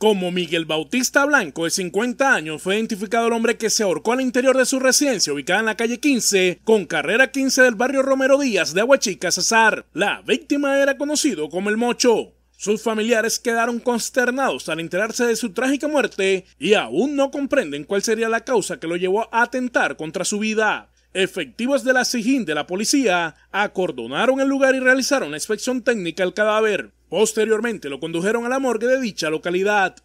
Como Miguel Bautista Blanco, de 50 años, fue identificado el hombre que se ahorcó al interior de su residencia ubicada en la calle 15, con carrera 15 del barrio Romero Díaz de Aguachica, Cesar. La víctima era conocido como el Mocho. Sus familiares quedaron consternados al enterarse de su trágica muerte y aún no comprenden cuál sería la causa que lo llevó a atentar contra su vida. Efectivos de la SIGIN de la policía acordonaron el lugar y realizaron la inspección técnica al cadáver. Posteriormente lo condujeron a la morgue de dicha localidad.